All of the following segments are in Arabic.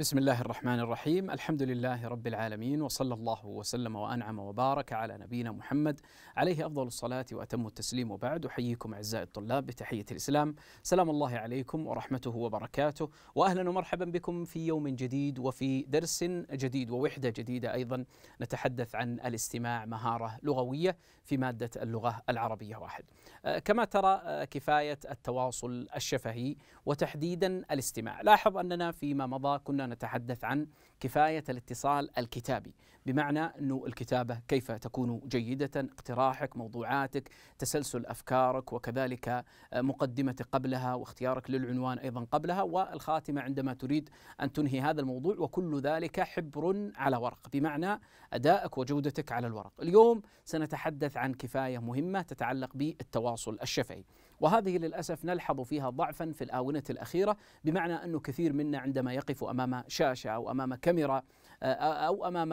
بسم الله الرحمن الرحيم الحمد لله رب العالمين وصلى الله وسلم وانعم وبارك على نبينا محمد عليه افضل الصلاه واتم التسليم وبعد احييكم اعزائي الطلاب بتحيه الاسلام سلام الله عليكم ورحمته وبركاته واهلا ومرحبا بكم في يوم جديد وفي درس جديد ووحده جديده ايضا نتحدث عن الاستماع مهاره لغويه في ماده اللغه العربيه واحد كما ترى كفايه التواصل الشفهي وتحديدا الاستماع لاحظ اننا فيما مضى كنا نتحدث عن كفاية الاتصال الكتابي بمعنى أنه الكتابة كيف تكون جيدة اقتراحك موضوعاتك تسلسل أفكارك وكذلك آه، مقدمتك قبلها واختيارك للعنوان أيضا قبلها والخاتمة عندما تريد أن تنهي هذا الموضوع وكل ذلك حبر على ورق بمعنى أدائك وجودتك على الورق اليوم سنتحدث عن كفاية مهمة تتعلق بالتواصل الشفهي وهذه للأسف نلحظ فيها ضعفا في الآونة الأخيرة بمعنى أنه كثير منا عندما يقف أمام شاشة أو أمام كاميرا أو أمام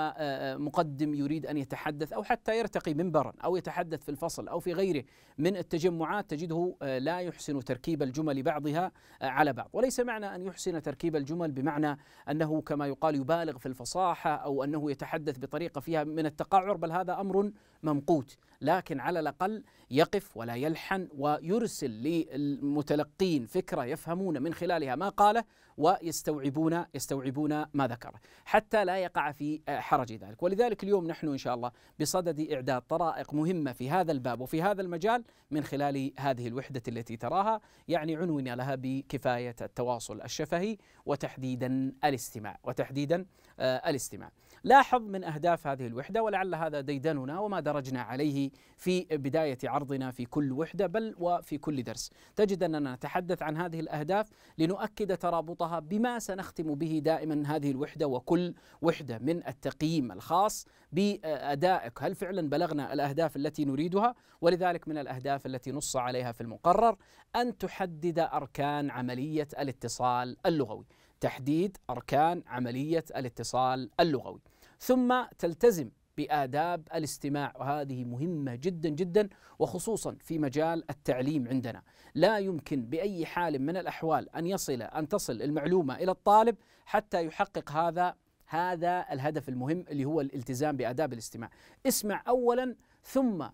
مقدم يريد أن يتحدث أو حتى يرتقي منبرا أو يتحدث في الفصل أو في غيره من التجمعات تجده لا يحسن تركيب الجمل بعضها على بعض وليس معنى أن يحسن تركيب الجمل بمعنى أنه كما يقال يبالغ في الفصاحة أو أنه يتحدث بطريقة فيها من التقعر بل هذا أمر ممقوت لكن على الأقل يقف ولا يلحن ويرسل للمتلقين فكرة يفهمون من خلالها ما قاله ويستوعبون يستوعبون ما ذكر حتى لا يقع في آه، حرج ذلك ولذلك اليوم نحن إن شاء الله بصدد إعداد طرائق مهمة في هذا الباب وفي هذا المجال من خلال هذه الوحدة التي تراها يعني عنونا لها بكفاية التواصل الشفهي وتحديدا الاستماع وتحديدا آه، الاستماع. لاحظ من اهداف هذه الوحده ولعل هذا ديدننا وما درجنا عليه في بدايه عرضنا في كل وحده بل وفي كل درس. تجد اننا نتحدث عن هذه الاهداف لنؤكد ترابطها بما سنختم به دائما هذه الوحده وكل وحده من التقييم الخاص بادائك، هل فعلا بلغنا الاهداف التي نريدها؟ ولذلك من الاهداف التي نص عليها في المقرر ان تحدد اركان عمليه الاتصال اللغوي. تحديد أركان عملية الاتصال اللغوي ثم تلتزم بآداب الاستماع وهذه مهمة جدا جدا وخصوصا في مجال التعليم عندنا لا يمكن بأي حال من الأحوال أن يصل أن تصل المعلومة إلى الطالب حتى يحقق هذا هذا الهدف المهم اللي هو الالتزام بآداب الاستماع اسمع أولا ثم آه،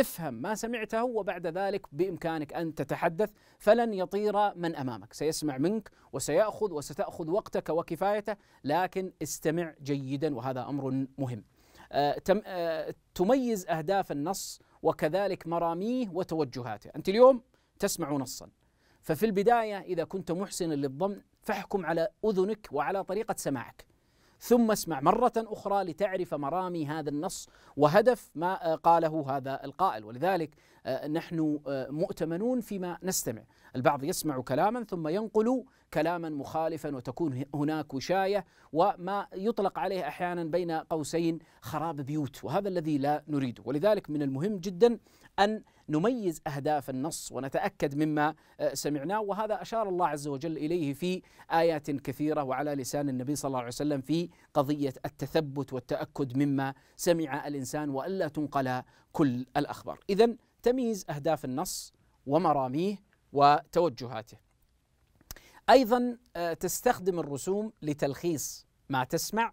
افهم ما سمعته وبعد ذلك بامكانك ان تتحدث فلن يطير من امامك، سيسمع منك وسياخذ وستاخذ وقتك وكفايته، لكن استمع جيدا وهذا امر مهم. آه، آه، تميز اهداف النص وكذلك مراميه وتوجهاته، انت اليوم تسمع نصا ففي البدايه اذا كنت محسنا للضم فاحكم على اذنك وعلى طريقه سماعك. ثم اسمع مرة أخرى لتعرف مرامي هذا النص وهدف ما آه، قاله هذا القائل ولذلك آه، نحن آه، مؤتمنون فيما نستمع البعض يسمع كلاما ثم ينقل كلاما مخالفا وتكون هناك وشاية وما يطلق عليه أحيانا بين قوسين خراب بيوت وهذا الذي لا نريده ولذلك من المهم جدا أن نميز أهداف النص ونتأكد مما آه، سمعناه وهذا أشار الله عز وجل إليه في آيات كثيرة وعلى لسان النبي صلى الله عليه وسلم في قضية التثبت والتأكد مما سمع الإنسان وألا تنقل كل الأخبار إذا تمييز أهداف النص ومراميه وتوجهاته أيضا آه، تستخدم الرسوم لتلخيص ما تسمع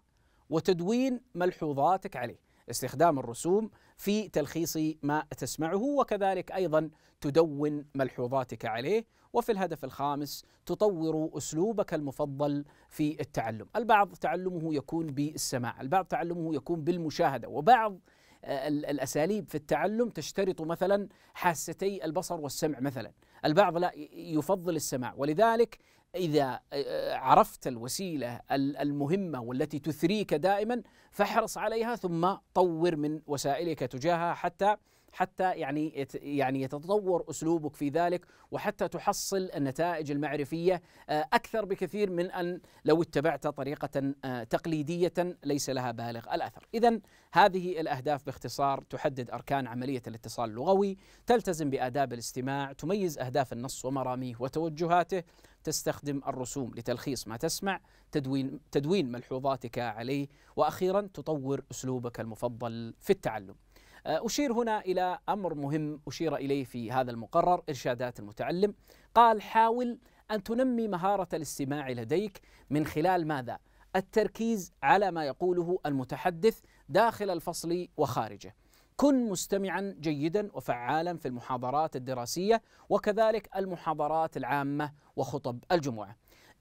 وتدوين ملحوظاتك عليه استخدام الرسوم في تلخيص ما تسمعه وكذلك ايضا تدون ملحوظاتك عليه وفي الهدف الخامس تطور اسلوبك المفضل في التعلم، البعض تعلمه يكون بالسماع، البعض تعلمه يكون بالمشاهده وبعض آه، الاساليب في التعلم تشترط مثلا حاستي البصر والسمع مثلا، البعض لا يفضل السماع ولذلك إذا آه، آه، عرفت الوسيلة المهمة والتي تثريك دائما فاحرص عليها ثم طور من وسائلك تجاهها حتى حتى يعني يعني يتطور اسلوبك في ذلك وحتى تحصل النتائج المعرفيه آه، اكثر بكثير من ان لو اتبعت طريقه آه، تقليديه ليس لها بالغ الاثر. اذا هذه الاهداف باختصار تحدد اركان عمليه الاتصال اللغوي، تلتزم باداب الاستماع، تميز اهداف النص ومراميه وتوجهاته، تستخدم الرسوم لتلخيص ما تسمع تدوين, تدوين ملحوظاتك عليه وأخيرا تطور أسلوبك المفضل في التعلم آه، أشير هنا إلى أمر مهم أشير إليه في هذا المقرر إرشادات المتعلم قال حاول أن تنمي مهارة الاستماع لديك من خلال ماذا؟ التركيز على ما يقوله المتحدث داخل الفصل وخارجه كن مستمعا جيدا وفعالا في المحاضرات الدراسيه وكذلك المحاضرات العامه وخطب الجمعه.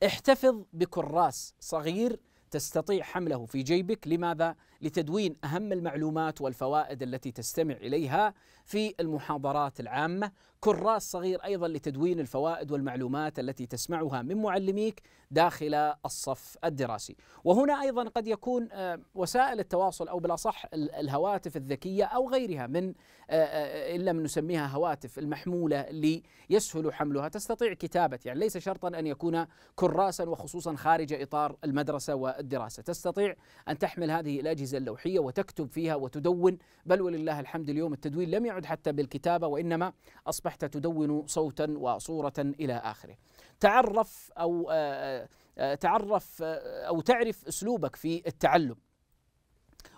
احتفظ بكراس صغير تستطيع حمله في جيبك لماذا؟ لتدوين أهم المعلومات والفوائد التي تستمع إليها في المحاضرات العامة كراس صغير أيضا لتدوين الفوائد والمعلومات التي تسمعها من معلميك داخل الصف الدراسي وهنا أيضا قد يكون آه، وسائل التواصل أو بالأصح الهواتف الذكية أو غيرها من آه، آه، إن لم نسميها هواتف المحمولة اللي يسهل حملها تستطيع كتابة يعني ليس شرطا أن يكون كراسا وخصوصا خارج إطار المدرسة الدراسة تستطيع أن تحمل هذه الأجهزة اللوحية وتكتب فيها وتدون بل ولله الحمد اليوم التدوين لم يعد حتى بالكتابة وإنما أصبحت تدون صوتا وصورة إلى آخره تعرف أو آه، آه، آه، تعرف أو تعرف أسلوبك في التعلم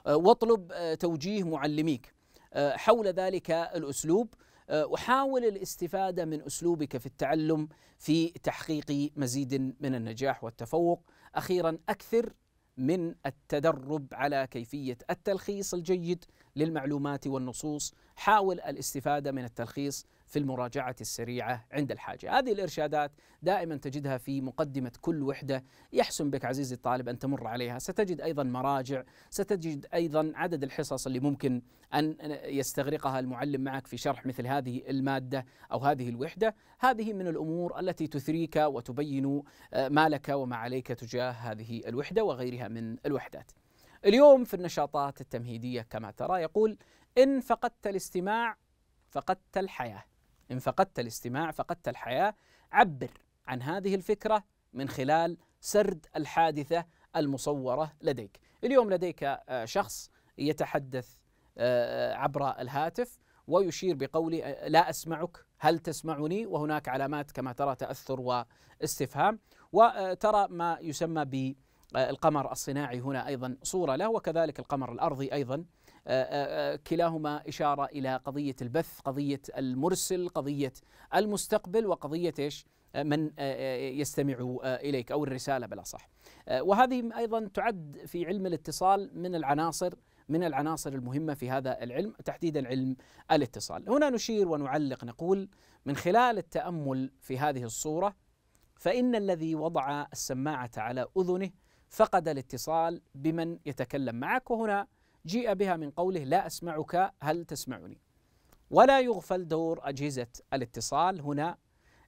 واطلب توجيه معلميك حول ذلك الأسلوب أه، وحاول الاستفادة من أسلوبك في التعلم في تحقيق مزيد من النجاح والتفوق أخيرا أكثر من التدرب على كيفية التلخيص الجيد للمعلومات والنصوص حاول الاستفادة من التلخيص في المراجعة السريعة عند الحاجة هذه الإرشادات دائما تجدها في مقدمة كل وحدة يحسن بك عزيزي الطالب أن تمر عليها ستجد أيضا مراجع ستجد أيضا عدد الحصص اللي ممكن أن يستغرقها المعلم معك في شرح مثل هذه المادة أو هذه الوحدة هذه من الأمور التي تثريك وتبين ما لك وما عليك تجاه هذه الوحدة وغيرها من الوحدات اليوم في النشاطات التمهيدية كما ترى يقول إن فقدت الاستماع فقدت الحياة إن فقدت الاستماع فقدت الحياة عبر عن هذه الفكرة من خلال سرد الحادثة المصورة لديك اليوم لديك آه، شخص يتحدث آه، آه، عبر الهاتف ويشير بقولي لا أسمعك هل تسمعني وهناك علامات كما ترى تأثر واستفهام وترى ما يسمى بالقمر الصناعي هنا أيضا صورة له وكذلك القمر الأرضي أيضا آه، آه، آه، كلاهما إشارة إلى قضية البث قضية المرسل قضية المستقبل وقضية إيش من يستمع إليك أو الرسالة بالأصح وهذه أيضا تعد في علم الاتصال من العناصر من العناصر المهمة في هذا العلم تحديدا علم الاتصال هنا نشير ونعلق نقول من خلال التأمل في هذه الصورة فإن الذي وضع السماعة على أذنه فقد الاتصال بمن يتكلم معك وهنا جيء بها من قوله لا أسمعك هل تسمعني ولا يغفل دور أجهزة الاتصال هنا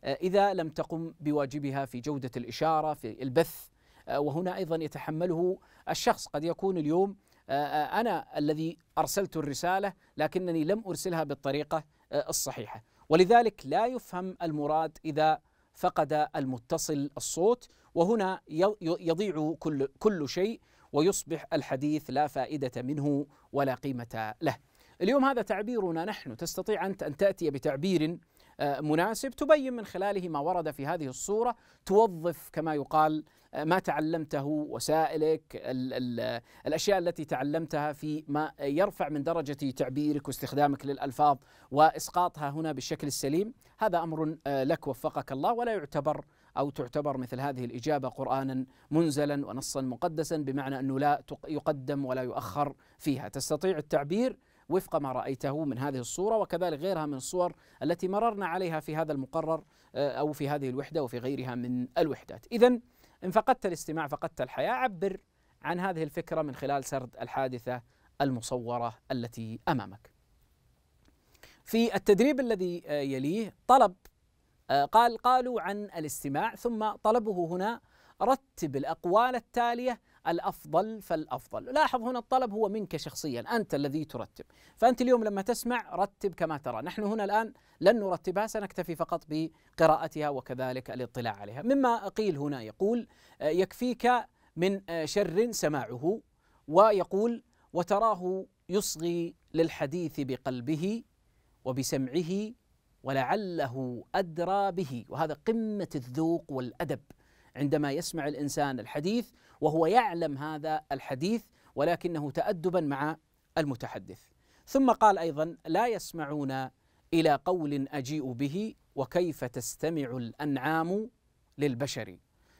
آه، إذا لم تقم بواجبها في جودة الإشارة في البث آه، وهنا أيضا يتحمله الشخص قد يكون اليوم آه، أنا الذي أرسلت الرسالة لكنني لم أرسلها بالطريقة الصحيحة ولذلك لا يفهم المراد إذا فقد المتصل الصوت وهنا يضيع كل, كل شيء ويصبح الحديث لا فائدة منه ولا قيمة له. اليوم هذا تعبيرنا نحن تستطيع أنت أن تأتي بتعبير آه، مناسب تبين من خلاله ما ورد في هذه الصورة توظف كما يقال آه، ما تعلمته وسائلك الـ الـ الأشياء التي تعلمتها في ما يرفع من درجة تعبيرك واستخدامك للألفاظ وإسقاطها هنا بالشكل السليم هذا أمر آه، لك وفقك الله ولا يعتبر أو تعتبر مثل هذه الإجابة قرآنا منزلا ونصا مقدسا بمعنى أنه لا يقدم ولا يؤخر فيها تستطيع التعبير وفق ما رأيته من هذه الصورة وكذلك غيرها من الصور التي مررنا عليها في هذا المقرر آه، أو في هذه الوحدة وفي غيرها من الوحدات إذا إن فقدت الاستماع فقدت الحياة عبر عن هذه الفكرة من خلال سرد الحادثة المصورة التي أمامك في التدريب الذي آه، يليه طلب آه، قال قالوا عن الاستماع ثم طلبه هنا رتب الأقوال التالية الأفضل فالأفضل لاحظ هنا الطلب هو منك شخصيا أنت الذي ترتب فأنت اليوم لما تسمع رتب كما ترى نحن هنا الآن لن نرتبها سنكتفي فقط بقراءتها وكذلك الاطلاع عليها مما قيل هنا يقول آه، يكفيك من آه، شر سماعه ويقول وتراه يصغي للحديث بقلبه وبسمعه ولعله أدرى به وهذا قمة الذوق والأدب عندما يسمع الإنسان الحديث وهو يعلم هذا الحديث ولكنه تأدبا مع المتحدث ثم قال أيضا لا يسمعون إلى قول أجيء به وكيف تستمع الأنعام للبشر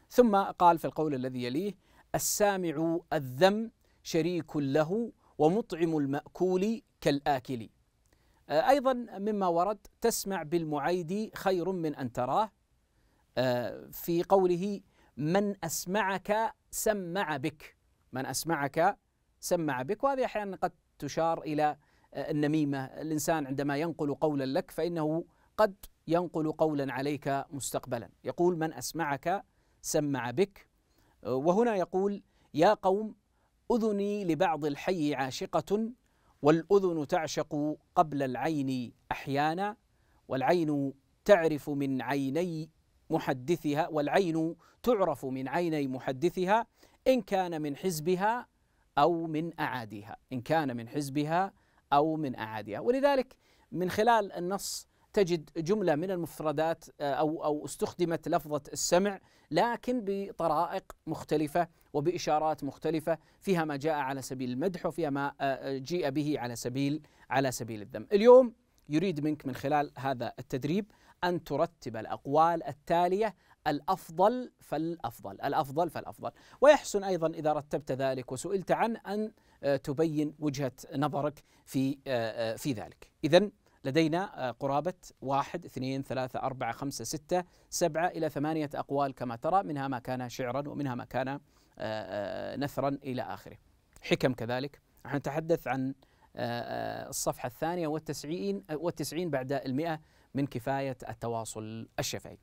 ثم قال في القول الذي يليه السامع الذم شريك له ومطعم المأكول كالآكل آه، أيضا مما ورد تسمع بالمعيد خير من أن تراه آه، في قوله من أسمعك سمع بك من أسمعك سمع بك وهذه أحيانا قد تشار إلى آه، النميمة الإنسان عندما ينقل قولا لك فإنه قد ينقل قولا عليك مستقبلا يقول من أسمعك سمع بك وهنا يقول يا قوم أذني لبعض الحي عاشقة والأذن تعشق قبل العين أحيانا والعين تعرف من عيني محدثها والعين تعرف من عيني محدثها إن كان من حزبها أو من أعاديها إن كان من حزبها أو من أعاديها ولذلك من خلال النص تجد جمله من المفردات آه، او او استخدمت لفظه السمع لكن بطرائق مختلفه وباشارات مختلفه فيها ما جاء على سبيل المدح وفيها ما آه، آه، جيء به على سبيل على سبيل الذم. اليوم يريد منك من خلال هذا التدريب ان ترتب الاقوال التاليه الافضل فالافضل، الافضل فالافضل، ويحسن ايضا اذا رتبت ذلك وسئلت عن ان تبين وجهه نظرك في في ذلك. اذا لدينا آه، قرابة واحد اثنين ثلاثة أربعة خمسة ستة سبعة إلى ثمانية أقوال كما ترى منها ما كان شعرا ومنها ما كان آه، آه، نثرا إلى آخره حكم كذلك نحن نتحدث عن الصفحة الثانية والتسعين, والتسعين بعد المئة من كفاية التواصل الشفهي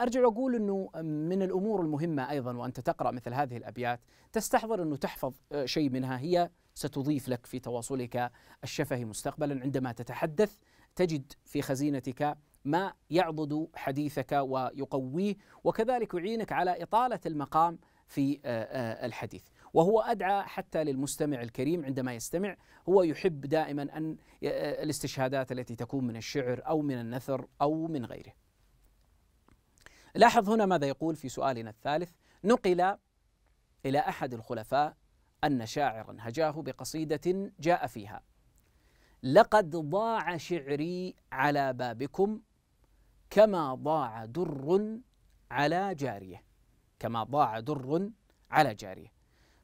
أرجع أقول أنه من الأمور المهمة أيضا وأنت تقرأ مثل هذه الأبيات تستحضر أنه تحفظ شيء منها هي ستضيف لك في تواصلك الشفهي مستقبلا عندما تتحدث تجد في خزينتك ما يعضد حديثك ويقويه وكذلك يعينك على إطالة المقام في آه، آه، الحديث وهو أدعى حتى للمستمع الكريم عندما يستمع هو يحب دائما أن آه، الاستشهادات التي تكون من الشعر أو من النثر أو من غيره لاحظ هنا ماذا يقول في سؤالنا الثالث نقل إلى أحد الخلفاء أن شاعرا هجاه بقصيدة جاء فيها لقد ضاع شعري على بابكم كما ضاع در على جارية كما ضاع در على جارية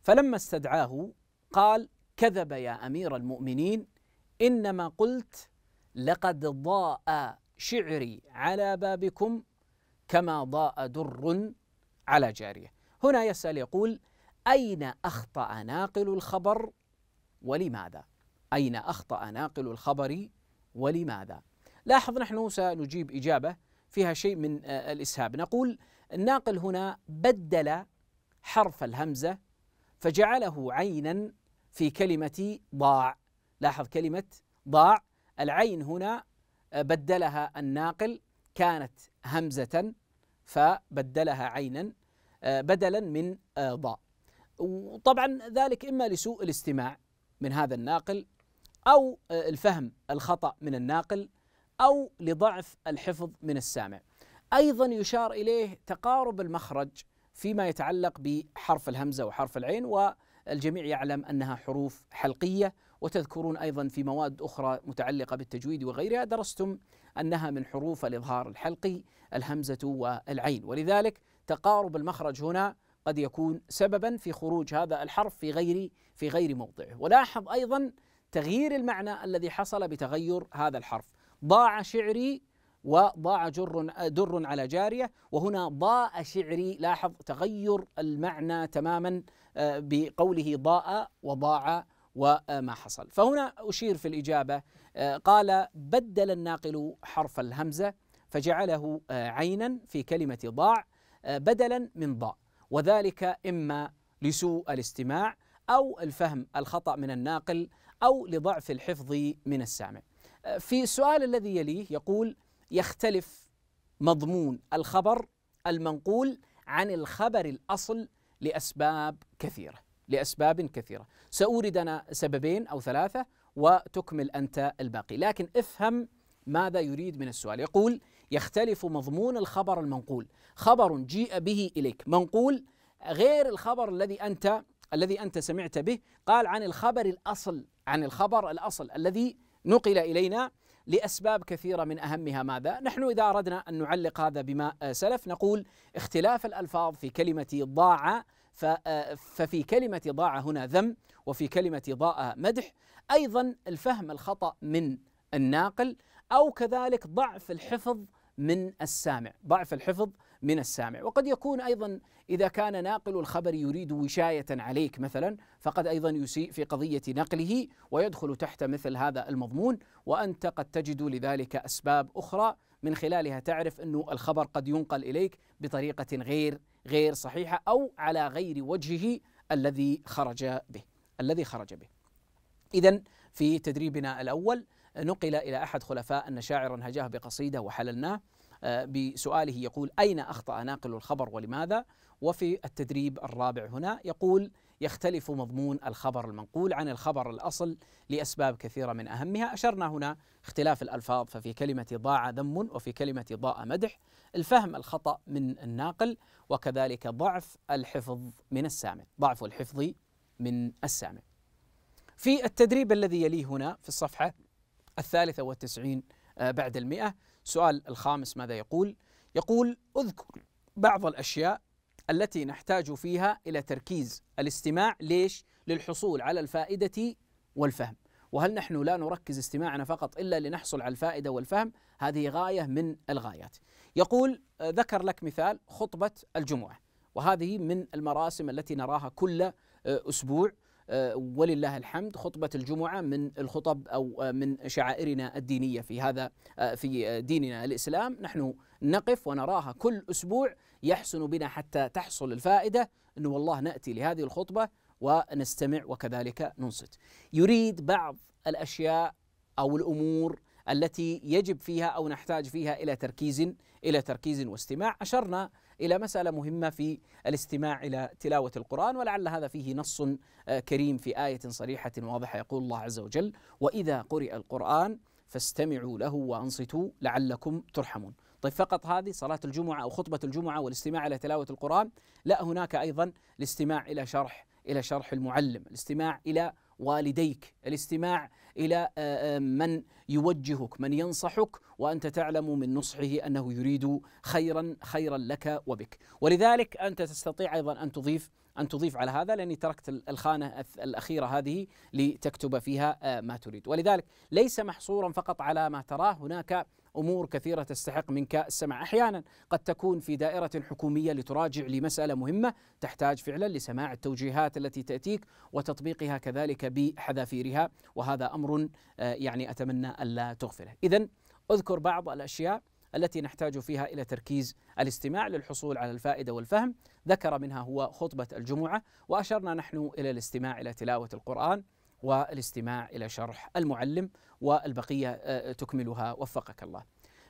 فلما استدعاه قال كذب يا أمير المؤمنين إنما قلت لقد ضاء شعري على بابكم كما ضاء در على جارية هنا يسأل يقول أين أخطأ ناقل الخبر ولماذا؟ أين أخطأ ناقل الخبر ولماذا؟ لاحظ نحن سنجيب إجابة فيها شيء من آه، الإسهاب نقول الناقل هنا بدل حرف الهمزة فجعله عينا في كلمة ضاع لاحظ كلمة ضاع العين هنا آه، بدلها الناقل كانت همزة فبدلها عينا آه، بدلا من ضاع وطبعا ذلك اما لسوء الاستماع من هذا الناقل او آه، الفهم الخطا من الناقل او لضعف الحفظ من السامع. ايضا يشار اليه تقارب المخرج فيما يتعلق بحرف الهمزه وحرف العين والجميع يعلم انها حروف حلقيه وتذكرون ايضا في مواد اخرى متعلقه بالتجويد وغيرها درستم انها من حروف الاظهار الحلقي الهمزه والعين ولذلك تقارب المخرج هنا قد يكون سببا في خروج هذا الحرف في غير في غير موضعه ولاحظ ايضا تغيير المعنى الذي حصل بتغير هذا الحرف ضاع شعري وضاع جر در على جارية وهنا ضاء شعري لاحظ تغير المعنى تماما آه، بقوله ضاء وضاع وما حصل فهنا أشير في الإجابة آه، قال بدل الناقل حرف الهمزة فجعله آه، عينا في كلمة ضاع بدلا من ضاء وذلك إما لسوء الاستماع أو الفهم الخطأ من الناقل أو لضعف الحفظ من السامع. آه، في السؤال الذي يليه يقول يختلف مضمون الخبر المنقول عن الخبر الأصل لأسباب كثيرة لأسباب كثيرة سأورد أنا سببين أو ثلاثة وتكمل أنت الباقي لكن افهم ماذا يريد من السؤال يقول يختلف مضمون الخبر المنقول خبر جيء به إليك منقول غير الخبر الذي أنت الذي أنت سمعت به قال عن الخبر الأصل عن الخبر الأصل الذي نقل إلينا لأسباب كثيرة من أهمها ماذا؟ نحن إذا أردنا أن نعلق هذا بما آه، سلف نقول اختلاف الألفاظ في كلمة ضاع آه، ففي كلمة ضاع هنا ذم وفي كلمة ضاء مدح أيضا الفهم الخطأ من الناقل أو كذلك ضعف الحفظ من السامع ضعف الحفظ من السامع وقد يكون أيضا إذا كان ناقل الخبر يريد وشاية عليك مثلا فقد أيضا يسيء في قضية نقله ويدخل تحت مثل هذا المضمون وأنت قد تجد لذلك أسباب أخرى من خلالها تعرف أنه الخبر قد ينقل إليك بطريقة غير غير صحيحة أو على غير وجهه الذي خرج به الذي خرج به إذا في تدريبنا الأول نقل إلى أحد خلفاء أن شاعرا هجاه بقصيدة وحللناه آه، بسؤاله يقول أين أخطأ ناقل الخبر ولماذا؟ وفي التدريب الرابع هنا يقول يختلف مضمون الخبر المنقول عن الخبر الأصل لأسباب كثيرة من أهمها أشرنا هنا اختلاف الألفاظ ففي كلمة ضاع ذم وفي كلمة ضاء مدح الفهم الخطأ من الناقل وكذلك ضعف الحفظ من السامع ضعف الحفظ من السامع في التدريب الذي يليه هنا في الصفحة الثالثة والتسعين آه، بعد المئة سؤال الخامس ماذا يقول؟ يقول اذكر بعض الأشياء التي نحتاج فيها إلى تركيز الاستماع ليش؟ للحصول على الفائدة والفهم وهل نحن لا نركز استماعنا فقط إلا لنحصل على الفائدة والفهم؟ هذه غاية من الغايات يقول ذكر لك مثال خطبة الجمعة وهذه من المراسم التي نراها كل آه، أسبوع آه، ولله الحمد خطبة الجمعة من الخطب أو آه، من شعائرنا الدينية في هذا آه، في ديننا الإسلام نحن نقف ونراها كل أسبوع يحسن بنا حتى تحصل الفائدة أنه والله نأتي لهذه الخطبة ونستمع وكذلك ننصت يريد بعض الأشياء أو الأمور التي يجب فيها او نحتاج فيها الى تركيز الى تركيز واستماع، اشرنا الى مساله مهمه في الاستماع الى تلاوه القران ولعل هذا فيه نص آه، كريم في ايه صريحه واضحه يقول الله عز وجل: واذا قرئ القران فاستمعوا له وانصتوا لعلكم ترحمون. طيب فقط هذه صلاة الجمعة أو خطبة الجمعة والاستماع إلى تلاوة القرآن لا هناك أيضا الاستماع إلى شرح إلى شرح المعلم الاستماع إلى والديك الاستماع الى آه، آه، من يوجهك من ينصحك وانت تعلم من نصحه انه يريد خيرا خيرا لك وبك ولذلك انت تستطيع ايضا ان تضيف ان تضيف على هذا لاني تركت الخانه الاخيره هذه لتكتب فيها آه، ما تريد ولذلك ليس محصورا فقط على ما تراه هناك امور كثيره تستحق منك السمع احيانا قد تكون في دائره حكوميه لتراجع لمساله مهمه تحتاج فعلا لسماع التوجيهات التي تاتيك وتطبيقها كذلك بحذافيرها وهذا امر آه، يعني اتمنى الا تغفله اذا اذكر بعض الاشياء التي نحتاج فيها الى تركيز الاستماع للحصول على الفائده والفهم ذكر منها هو خطبه الجمعه واشرنا نحن الى الاستماع الى تلاوه القران والاستماع إلى شرح المعلم والبقية آه، آه، تكملها وفقك الله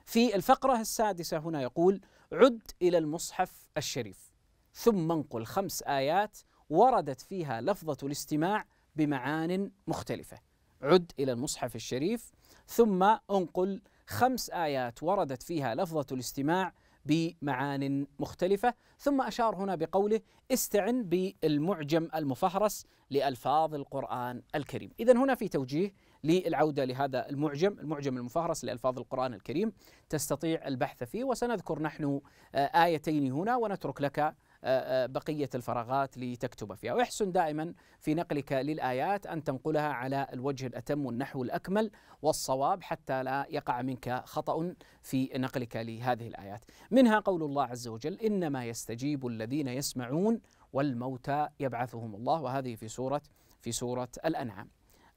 في الفقرة السادسة هنا يقول عد إلى المصحف الشريف ثم انقل خمس آيات وردت فيها لفظة الاستماع بمعان مختلفة عد إلى المصحف الشريف ثم انقل خمس آيات وردت فيها لفظة الاستماع بمعان مختلفة ثم أشار هنا بقوله استعن بالمعجم المفهرس لألفاظ القرآن الكريم إذا هنا في توجيه للعودة لهذا المعجم المعجم المفهرس لألفاظ القرآن الكريم تستطيع البحث فيه وسنذكر نحن آه، آيتين هنا ونترك لك آه، آه، بقية الفراغات لتكتب فيها ويحسن دائما في نقلك للآيات أن تنقلها على الوجه الأتم والنحو الأكمل والصواب حتى لا يقع منك خطأ في نقلك لهذه الآيات منها قول الله عز وجل إنما يستجيب الذين يسمعون والموتى يبعثهم الله وهذه في سورة في سورة الأنعام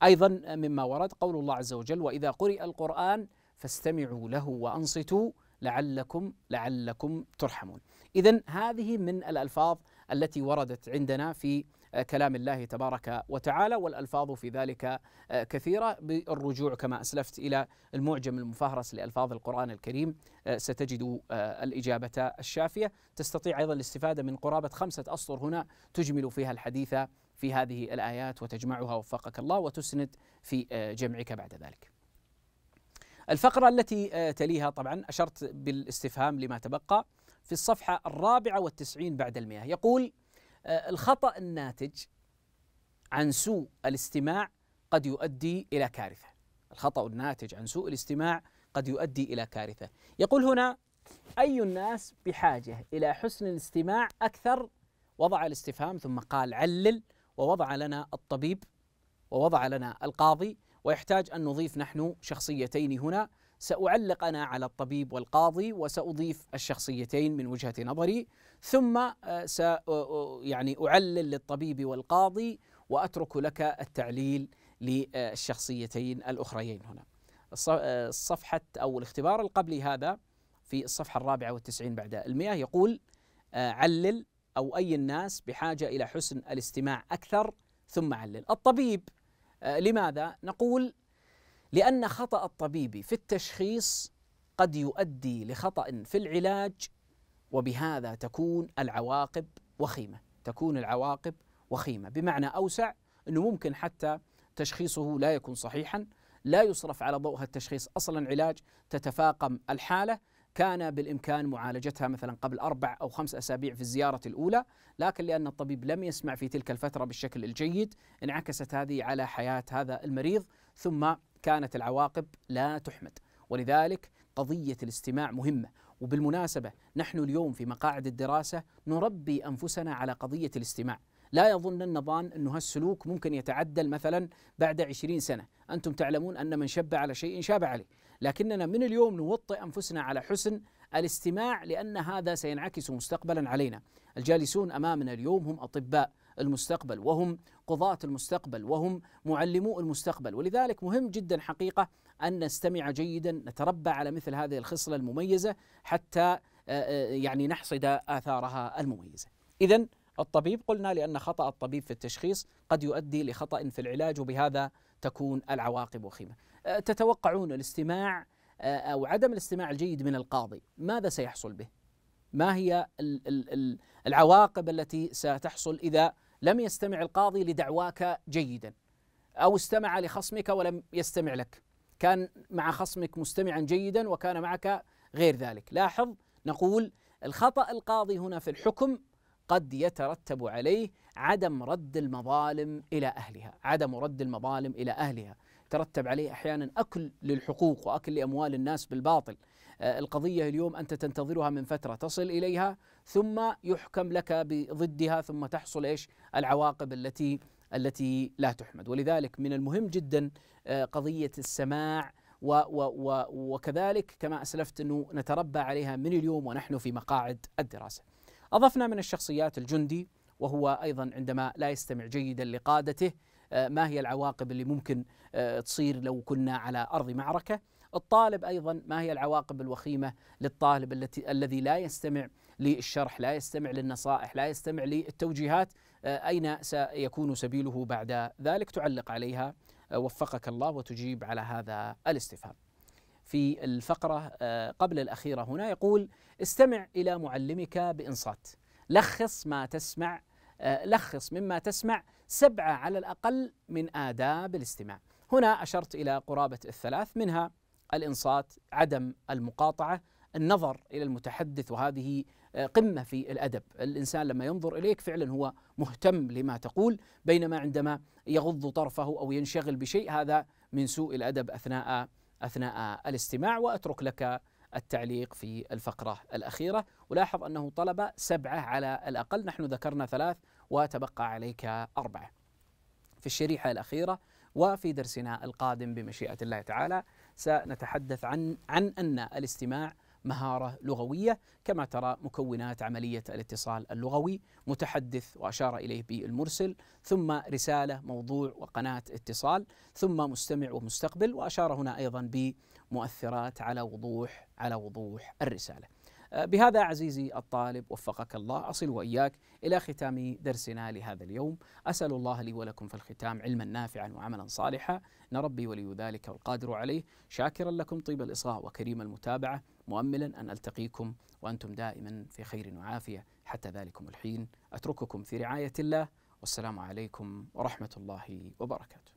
أيضا مما ورد قول الله عز وجل وإذا قرئ القرآن فاستمعوا له وأنصتوا لعلكم لعلكم ترحمون إذا هذه من الألفاظ التي وردت عندنا في آه، كلام الله تبارك وتعالى والألفاظ في ذلك آه، كثيرة بالرجوع كما أسلفت إلى المعجم المفهرس لألفاظ القرآن الكريم آه، ستجد الإجابة الشافية تستطيع أيضا الاستفادة من قرابة خمسة أسطر هنا تجمل فيها الحديث في هذه الآيات وتجمعها وفقك الله وتسند في جمعك بعد ذلك الفقرة التي آه، تليها طبعا أشرت بالاستفهام لما تبقى في الصفحة الرابعة والتسعين بعد المئة يقول آه، الخطأ الناتج عن سوء الاستماع قد يؤدي إلى كارثة الخطأ الناتج عن سوء الاستماع قد يؤدي إلى كارثة يقول هنا أي الناس بحاجة إلى حسن الاستماع أكثر وضع الاستفهام ثم قال علل ووضع لنا الطبيب ووضع لنا القاضي ويحتاج أن نضيف نحن شخصيتين هنا سأعلق أنا على الطبيب والقاضي وسأضيف الشخصيتين من وجهة نظري ثم آه، يعني أعلل للطبيب والقاضي وأترك لك التعليل للشخصيتين الأخريين هنا الصفحة آه، أو الاختبار القبلي هذا في الصفحة الرابعة والتسعين بعد المئة يقول آه، علل أو أي الناس بحاجة إلى حسن الاستماع أكثر ثم علل الطبيب آه، لماذا؟ نقول لأن خطأ الطبيب في التشخيص قد يؤدي لخطأ في العلاج وبهذا تكون العواقب وخيمة تكون العواقب وخيمة بمعنى أوسع أنه ممكن حتى تشخيصه لا يكون صحيحا لا يصرف على ضوء التشخيص أصلا علاج تتفاقم الحالة كان بالإمكان معالجتها مثلا قبل أربع أو خمس أسابيع في الزيارة الأولى لكن لأن الطبيب لم يسمع في تلك الفترة بالشكل الجيد انعكست هذه على حياة هذا المريض ثم كانت العواقب لا تحمد ولذلك قضية الاستماع مهمة وبالمناسبة نحن اليوم في مقاعد الدراسة نربي أنفسنا على قضية الاستماع لا يظن النظام أن هالسلوك ممكن يتعدل مثلا بعد عشرين سنة أنتم تعلمون أن من شب على شيء شاب عليه لكننا من اليوم نوطئ انفسنا على حسن الاستماع لان هذا سينعكس مستقبلا علينا. الجالسون امامنا اليوم هم اطباء المستقبل وهم قضاة المستقبل وهم معلمو المستقبل ولذلك مهم جدا حقيقه ان نستمع جيدا نتربى على مثل هذه الخصله المميزه حتى آه، آه، يعني نحصد اثارها المميزه. اذا الطبيب قلنا لأن خطأ الطبيب في التشخيص قد يؤدي لخطأ في العلاج وبهذا تكون العواقب وخيمة تتوقعون الاستماع آه، او عدم الاستماع الجيد من القاضي ماذا سيحصل به ما هي العواقب التي ستحصل اذا لم يستمع القاضي لدعواك جيدا او استمع لخصمك ولم يستمع لك كان مع خصمك مستمعا جيدا وكان معك غير ذلك لاحظ نقول الخطا القاضي هنا في الحكم قد يترتب عليه عدم رد المظالم الى اهلها عدم رد المظالم الى اهلها ترتب عليه احيانا اكل للحقوق واكل لاموال الناس بالباطل. آه، القضيه اليوم انت تنتظرها من فتره تصل اليها ثم يحكم لك بضدها ثم تحصل ايش؟ العواقب التي التي لا تحمد ولذلك من المهم جدا آه، قضيه السماع و و و وكذلك كما اسلفت انه نتربى عليها من اليوم ونحن في مقاعد الدراسه. اضفنا من الشخصيات الجندي وهو ايضا عندما لا يستمع جيدا لقادته آه، ما هي العواقب اللي ممكن آه، تصير لو كنا على أرض معركة الطالب أيضا ما هي العواقب الوخيمة للطالب التي الذي لا يستمع للشرح لا يستمع للنصائح لا يستمع للتوجيهات آه، أين سيكون سبيله بعد ذلك تعلق عليها وفقك الله وتجيب على هذا الاستفهام في الفقرة قبل الأخيرة هنا يقول استمع إلى معلمك بإنصات لخص ما تسمع لخص مما تسمع سبعة على الأقل من آداب الاستماع هنا أشرت إلى قرابة الثلاث منها الإنصات عدم المقاطعة النظر إلى المتحدث وهذه آه، قمة في الأدب الإنسان لما ينظر إليك فعلا هو مهتم لما تقول بينما عندما يغض طرفه أو ينشغل بشيء هذا من سوء الأدب أثناء أثناء الاستماع وأترك لك التعليق في الفقرة الأخيرة ولاحظ أنه طلب سبعة على الأقل نحن ذكرنا ثلاث وتبقى عليك أربعة في الشريحة الأخيرة وفي درسنا القادم بمشيئة الله تعالى سنتحدث عن عن أن الاستماع مهارة لغوية كما ترى مكونات عملية الاتصال اللغوي متحدث وأشار إليه بالمرسل ثم رسالة موضوع وقناة اتصال ثم مستمع ومستقبل وأشار هنا أيضا بمؤثرات على وضوح على وضوح الرسالة أه، بهذا عزيزي الطالب وفقك الله أصل وإياك إلى ختام درسنا لهذا اليوم أسأل الله لي ولكم في الختام علما نافعا وعملا صالحا نربي ولي ذلك والقادر عليه شاكرا لكم طيب الإصغاء وكريم المتابعة مؤملا أن ألتقيكم وأنتم دائما في خير وعافية حتى ذلكم الحين أترككم في رعاية الله والسلام عليكم ورحمة الله وبركاته